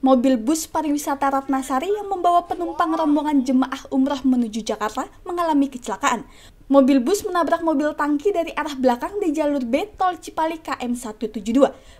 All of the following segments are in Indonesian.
Mobil bus pariwisata Ratnasari yang membawa penumpang rombongan jemaah umroh menuju Jakarta mengalami kecelakaan. Mobil bus menabrak mobil tangki dari arah belakang di jalur B Tol Cipali KM 172.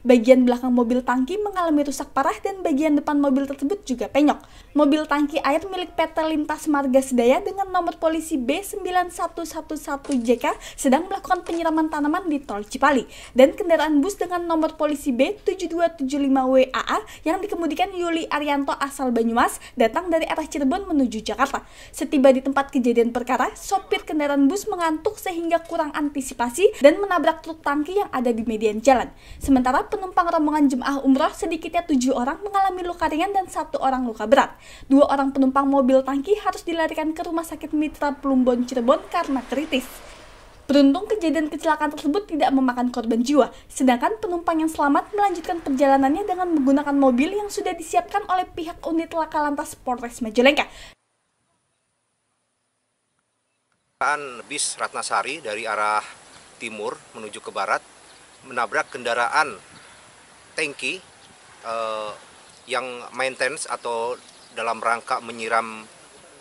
Bagian belakang mobil tangki mengalami rusak parah dan bagian depan mobil tersebut juga penyok. Mobil tangki air milik PT Lintas Marga Sedaya dengan nomor polisi B9111JK sedang melakukan penyiraman tanaman di Tol Cipali. Dan kendaraan bus dengan nomor polisi B7275WAA yang dikemudikan Yuli Arianto asal Banyumas datang dari arah Cirebon menuju Jakarta. Setiba di tempat kejadian perkara, sopir kendaraan bus bus mengantuk sehingga kurang antisipasi dan menabrak truk tangki yang ada di median jalan. Sementara penumpang rombongan jemaah umroh sedikitnya tujuh orang mengalami luka ringan dan satu orang luka berat. Dua orang penumpang mobil tangki harus dilarikan ke rumah sakit Mitra Plumbon Cirebon karena kritis. Beruntung kejadian kecelakaan tersebut tidak memakan korban jiwa, sedangkan penumpang yang selamat melanjutkan perjalanannya dengan menggunakan mobil yang sudah disiapkan oleh pihak unit laka lantas Polres Majalengka. Kendaraan bis Ratnasari dari arah timur menuju ke barat menabrak kendaraan tanki eh, yang maintenance atau dalam rangka menyiram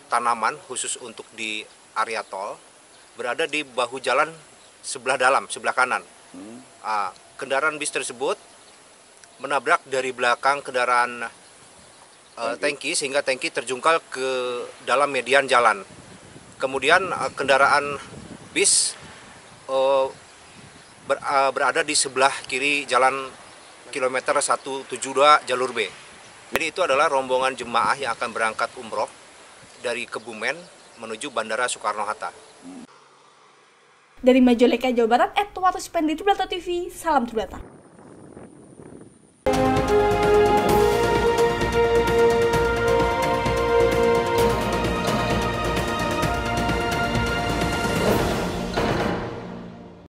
tanaman khusus untuk di area tol berada di bahu jalan sebelah dalam, sebelah kanan. Hmm. Ah, kendaraan bis tersebut menabrak dari belakang kendaraan eh, tanki tangki sehingga tanki terjungkal ke dalam median jalan kemudian eh, kendaraan bis eh, eh, berada di sebelah kiri jalan kilometer 172 jalur B. Jadi itu adalah rombongan jemaah yang akan berangkat umroh dari Kebumen menuju Bandara Soekarno-Hatta. Dari Majalengka Jawa Barat, Edward Spendi, TV, salam terbuka.